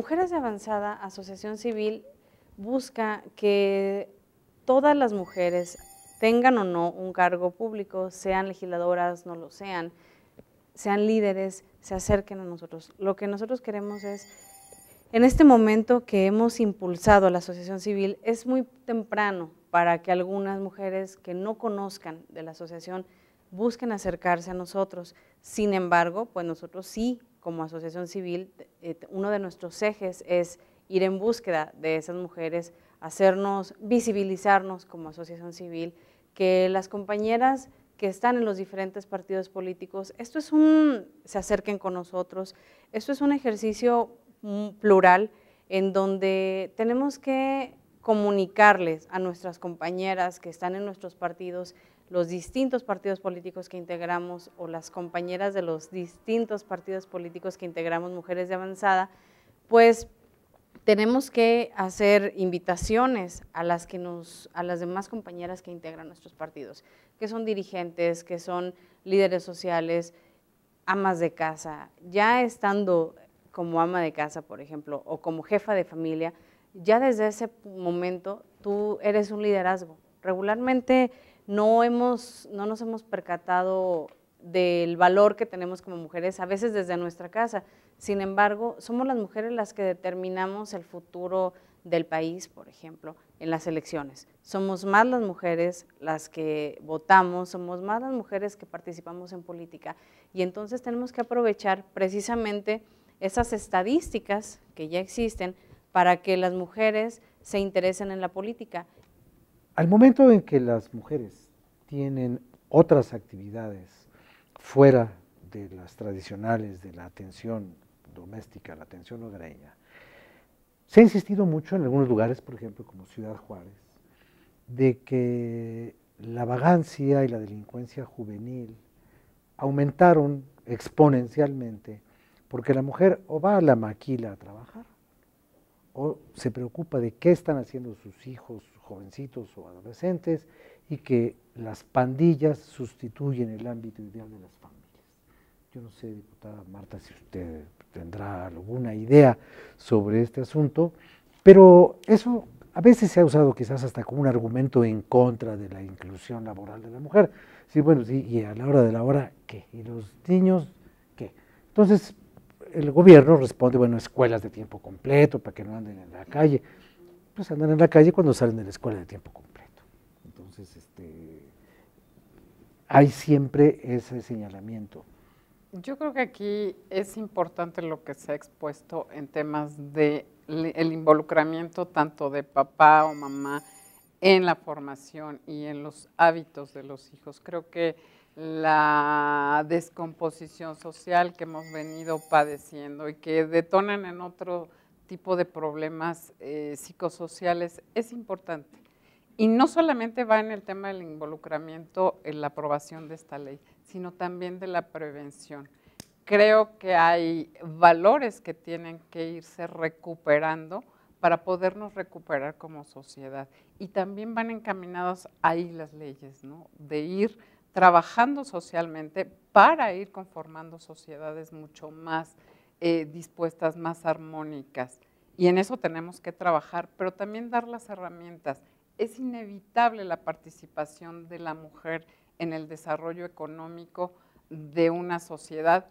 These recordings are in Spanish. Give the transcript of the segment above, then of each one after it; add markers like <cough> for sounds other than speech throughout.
Mujeres de Avanzada, Asociación Civil, busca que todas las mujeres, tengan o no un cargo público, sean legisladoras, no lo sean, sean líderes, se acerquen a nosotros. Lo que nosotros queremos es, en este momento que hemos impulsado la asociación civil, es muy temprano para que algunas mujeres que no conozcan de la asociación busquen acercarse a nosotros. Sin embargo, pues nosotros sí como asociación civil, eh, uno de nuestros ejes es ir en búsqueda de esas mujeres, hacernos, visibilizarnos como asociación civil, que las compañeras que están en los diferentes partidos políticos, esto es un, se acerquen con nosotros, esto es un ejercicio mm, plural en donde tenemos que comunicarles a nuestras compañeras que están en nuestros partidos los distintos partidos políticos que integramos o las compañeras de los distintos partidos políticos que integramos Mujeres de Avanzada, pues tenemos que hacer invitaciones a las, que nos, a las demás compañeras que integran nuestros partidos, que son dirigentes, que son líderes sociales, amas de casa. Ya estando como ama de casa, por ejemplo, o como jefa de familia, ya desde ese momento tú eres un liderazgo. Regularmente no, hemos, no nos hemos percatado del valor que tenemos como mujeres, a veces desde nuestra casa. Sin embargo, somos las mujeres las que determinamos el futuro del país, por ejemplo, en las elecciones. Somos más las mujeres las que votamos, somos más las mujeres que participamos en política. Y entonces tenemos que aprovechar precisamente esas estadísticas que ya existen para que las mujeres se interesen en la política. Al momento en que las mujeres tienen otras actividades fuera de las tradicionales de la atención doméstica, la atención hogareña, se ha insistido mucho en algunos lugares, por ejemplo, como Ciudad Juárez, de que la vagancia y la delincuencia juvenil aumentaron exponencialmente porque la mujer o va a la maquila a trabajar o se preocupa de qué están haciendo sus hijos, jovencitos o adolescentes y que las pandillas sustituyen el ámbito ideal de las familias. Yo no sé, diputada Marta, si usted tendrá alguna idea sobre este asunto, pero eso a veces se ha usado quizás hasta como un argumento en contra de la inclusión laboral de la mujer. Sí, bueno, sí, y a la hora de la hora, ¿qué? ¿Y los niños, qué? Entonces, el gobierno responde, bueno, escuelas de tiempo completo para que no anden en la calle pues andan en la calle cuando salen de la escuela de tiempo completo. Entonces, este, hay siempre ese señalamiento. Yo creo que aquí es importante lo que se ha expuesto en temas de el involucramiento tanto de papá o mamá en la formación y en los hábitos de los hijos. Creo que la descomposición social que hemos venido padeciendo y que detonan en otro tipo de problemas eh, psicosociales es importante. Y no solamente va en el tema del involucramiento en la aprobación de esta ley, sino también de la prevención. Creo que hay valores que tienen que irse recuperando para podernos recuperar como sociedad. Y también van encaminados ahí las leyes, De ir trabajando socialmente para ir conformando sociedades mucho más eh, dispuestas, más armónicas. Y en eso tenemos que trabajar, pero también dar las herramientas. Es inevitable la participación de la mujer en el desarrollo económico de una sociedad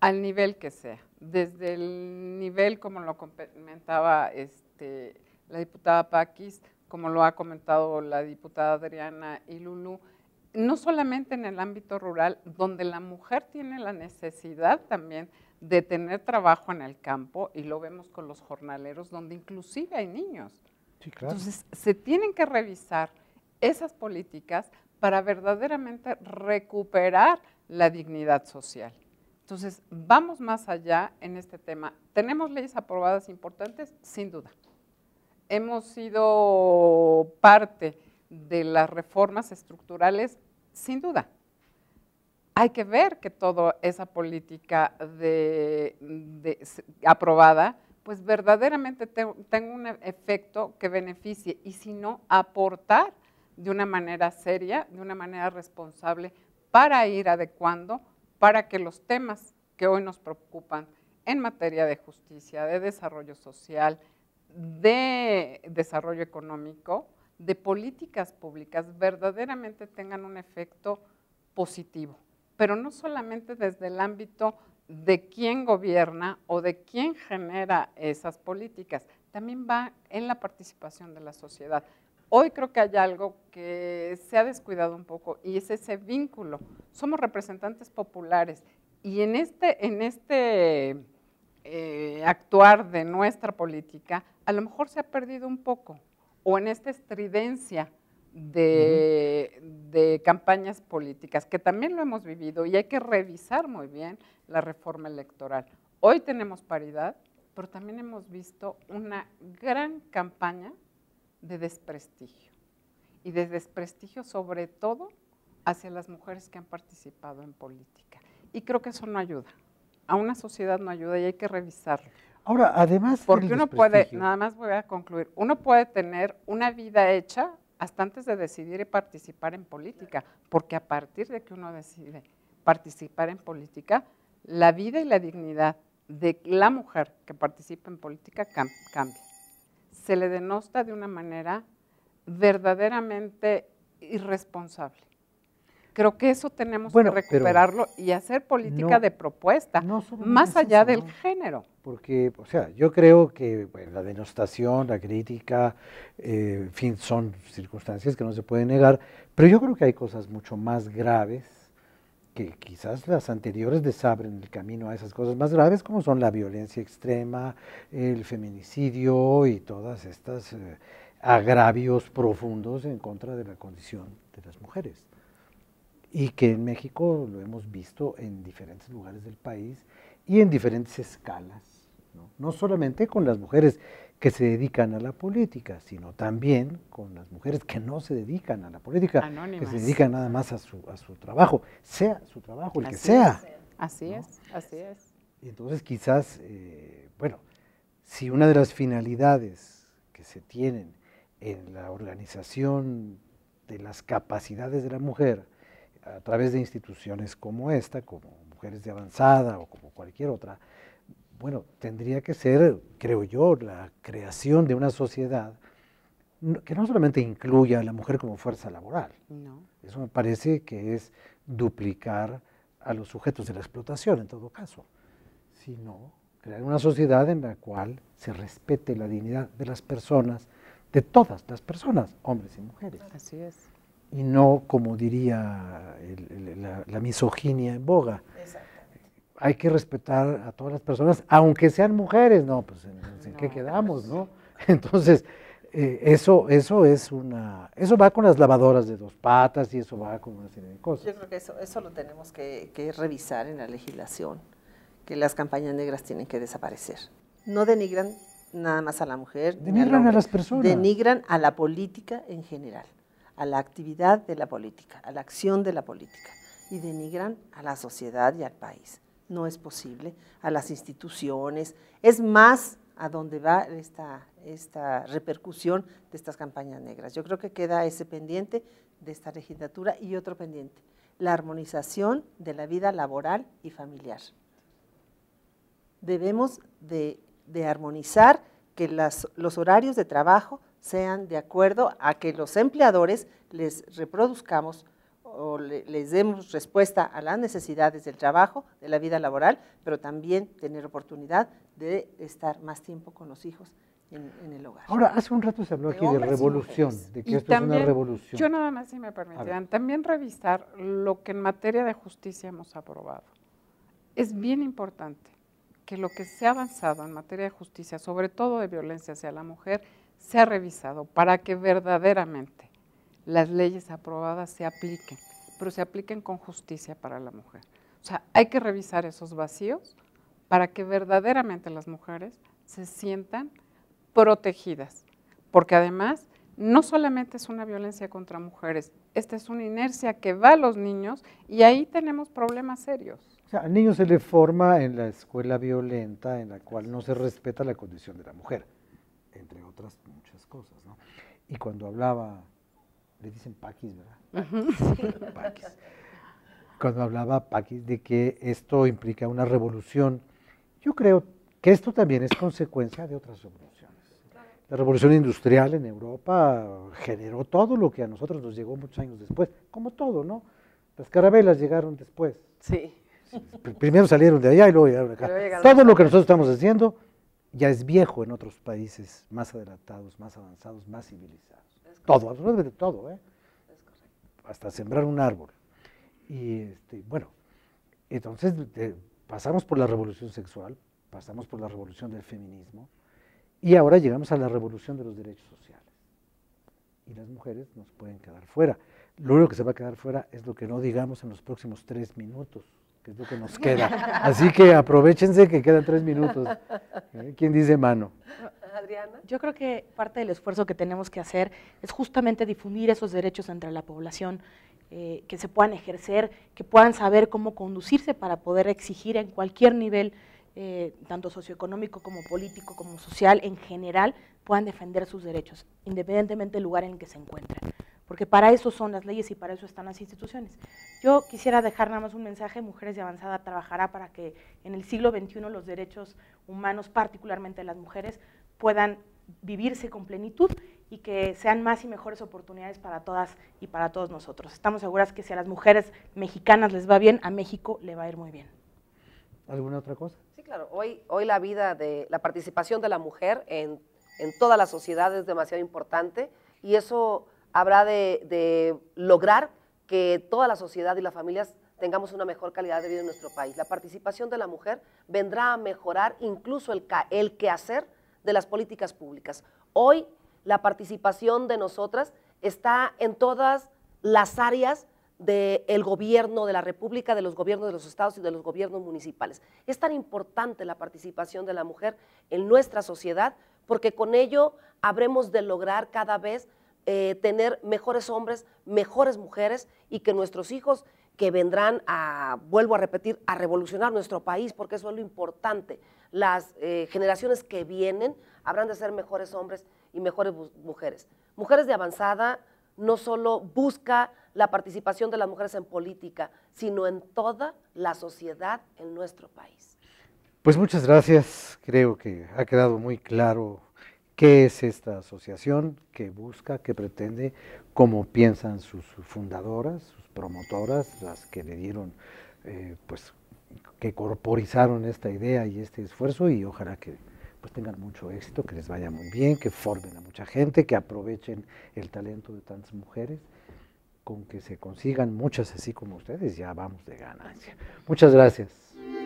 al nivel que sea, desde el nivel como lo comentaba este, la diputada Paquis, como lo ha comentado la diputada Adriana y no solamente en el ámbito rural, donde la mujer tiene la necesidad también de tener trabajo en el campo y lo vemos con los jornaleros donde inclusive hay niños. Entonces, se tienen que revisar esas políticas para verdaderamente recuperar la dignidad social. Entonces, vamos más allá en este tema. ¿Tenemos leyes aprobadas importantes? Sin duda. Hemos sido parte de las reformas estructurales, sin duda hay que ver que toda esa política aprobada, pues verdaderamente tenga un efecto que beneficie y si no, aportar de una manera seria, de una manera responsable, para ir adecuando, para que los temas que hoy nos preocupan en materia de justicia, de desarrollo social, de desarrollo económico, de políticas públicas, verdaderamente tengan un efecto positivo pero no solamente desde el ámbito de quién gobierna o de quién genera esas políticas, también va en la participación de la sociedad. Hoy creo que hay algo que se ha descuidado un poco y es ese vínculo. Somos representantes populares y en este, en este eh, actuar de nuestra política, a lo mejor se ha perdido un poco o en esta estridencia de, campañas políticas, que también lo hemos vivido y hay que revisar muy bien la reforma electoral. Hoy tenemos paridad, pero también hemos visto una gran campaña de desprestigio y de desprestigio sobre todo hacia las mujeres que han participado en política. Y creo que eso no ayuda. A una sociedad no ayuda y hay que revisarlo. Ahora, además... Porque uno puede, nada más voy a concluir, uno puede tener una vida hecha hasta antes de decidir y participar en política, porque a partir de que uno decide participar en política, la vida y la dignidad de la mujer que participa en política cambia. Se le denosta de una manera verdaderamente irresponsable. Creo que eso tenemos que recuperarlo y hacer política de propuesta, más allá del género. Porque, o sea, yo creo que la denostación, la crítica, eh, en fin, son circunstancias que no se pueden negar, pero yo creo que hay cosas mucho más graves que quizás las anteriores desabren el camino a esas cosas más graves, como son la violencia extrema, el feminicidio y todas estas eh, agravios profundos en contra de la condición de las mujeres y que en México lo hemos visto en diferentes lugares del país y en diferentes escalas, no, no solamente con las mujeres que se dedican a la política, sino también con las mujeres que no se dedican a la política, que se dedican nada más a su, a su trabajo, sea su trabajo el que sea. Así es, así es. Y entonces quizás, eh, bueno, si una de las finalidades que se tienen en la organización de las capacidades de la mujer a través de instituciones como esta, como Mujeres de Avanzada o como cualquier otra, bueno, tendría que ser, creo yo, la creación de una sociedad que no solamente incluya a la mujer como fuerza laboral. Eso me parece que es duplicar a los sujetos de la explotación en todo caso, sino crear una sociedad en la cual se respete la dignidad de las personas, de todas las personas, hombres y mujeres. Así es y no como diría la, misoginia en boga. Hay que respetar a todas las personas, aunque sean mujeres, no, pues en, qué quedamos, pues, ¿no? <laughs> Entonces, eh, eso, eso es una, eso va con las lavadoras de dos patas y eso va con una serie de cosas. Yo creo que eso, eso lo tenemos que, que revisar en la legislación, que las campañas negras tienen que desaparecer. No denigran nada más a la mujer. Denigran a las personas. Denigran a la política en general a la actividad de la política, a la acción de la política y denigran a la sociedad y al país. No es posible, a las instituciones. Es más a dónde va esta, repercusión de estas campañas negras. Yo creo que queda ese pendiente de esta legislatura y otro pendiente, la armonización de la vida laboral y familiar. Debemos de, armonizar que los horarios de trabajo sean de acuerdo a que los empleadores les reproduzcamos o les demos respuesta a las necesidades del trabajo, de la vida laboral, pero también tener oportunidad de estar más tiempo con los hijos en, el hogar. Ahora, hace un rato se habló aquí de revolución, de que esto es una revolución. Yo nada más, si me permitirán, también revisar lo que en materia de justicia hemos aprobado. Es bien importante que lo que se ha avanzado en materia de justicia, sobre todo de violencia hacia la mujer, se ha revisado para que verdaderamente las leyes aprobadas se apliquen, pero se apliquen con justicia para la mujer. O sea, hay que revisar esos vacíos para que verdaderamente las mujeres se sientan protegidas, porque además no solamente es una violencia contra mujeres, esta es una inercia que va a los niños y ahí tenemos problemas serios. O sea, al niño se le forma en la escuela violenta en la cual no se respeta la condición de la mujer entre otras muchas cosas, ¿no? Y cuando hablaba, le dicen Paquis, ¿verdad? Sí. <laughs> Paquis. Cuando hablaba Paquis de que esto implica una revolución, yo creo que esto también es consecuencia de otras revoluciones. La revolución industrial en Europa generó todo lo que a nosotros nos llegó muchos años después, como todo, ¿no? Las carabelas llegaron después. Sí. Primero salieron de allá y luego llegaron acá. Todo lo que nosotros estamos haciendo ya es viejo en otros países más adelantados, más avanzados, más civilizados. Todo, de todo, ¿eh? hasta sembrar un árbol. Y este, bueno, entonces eh, pasamos por la revolución sexual, pasamos por la revolución del feminismo y ahora llegamos a la revolución de los derechos sociales. Y las mujeres nos pueden quedar fuera. Lo único que se va a quedar fuera es lo que no digamos en los próximos tres minutos que es lo que nos <laughs> queda. Así que aprovechense que quedan tres minutos. ¿Eh? ¿Quién dice mano? Adriana. Yo creo que parte del esfuerzo que tenemos que hacer es justamente difundir esos derechos entre la población, eh, que se puedan ejercer, que puedan saber cómo conducirse para poder exigir en cualquier nivel eh, tanto socioeconómico como político como social en general, puedan defender sus derechos, independientemente del lugar en el que se encuentren porque para eso son las leyes y para eso están las instituciones. Yo quisiera dejar nada más un mensaje, Mujeres de Avanzada trabajará para que en el siglo XXI los derechos humanos, particularmente las mujeres, puedan vivirse con plenitud y que sean más y mejores oportunidades para todas y para todos nosotros. Estamos seguras que si a las mujeres mexicanas les va bien, a México le va a ir muy bien. ¿Alguna otra cosa? Sí, claro. Hoy, hoy la vida de la participación de la mujer en, en toda la sociedad es demasiado importante y eso habrá de, lograr que toda la sociedad y las familias tengamos una mejor calidad de vida en nuestro país. La participación de la mujer vendrá a mejorar incluso el, quehacer de las políticas públicas. Hoy la participación de nosotras está en todas las áreas del gobierno de la República, de los gobiernos de los estados y de los gobiernos municipales. Es tan importante la participación de la mujer en nuestra sociedad porque con ello habremos de lograr cada vez eh, tener mejores hombres, mejores mujeres y que nuestros hijos que vendrán a, vuelvo a repetir, a revolucionar nuestro país, porque eso es lo importante. Las eh, generaciones que vienen habrán de ser mejores hombres y mejores mujeres. Mujeres de avanzada no solo busca la participación de las mujeres en política, sino en toda la sociedad en nuestro país. Pues muchas gracias, creo que ha quedado muy claro ¿Qué es esta asociación? ¿Qué busca? ¿Qué pretende? ¿Cómo piensan sus fundadoras, sus promotoras, las que le dieron, eh, pues, que corporizaron esta idea y este esfuerzo? Y ojalá que pues tengan mucho éxito, que les vaya muy bien, que formen a mucha gente, que aprovechen el talento de tantas mujeres, con que se consigan muchas así como ustedes, ya vamos de ganancia. Muchas gracias.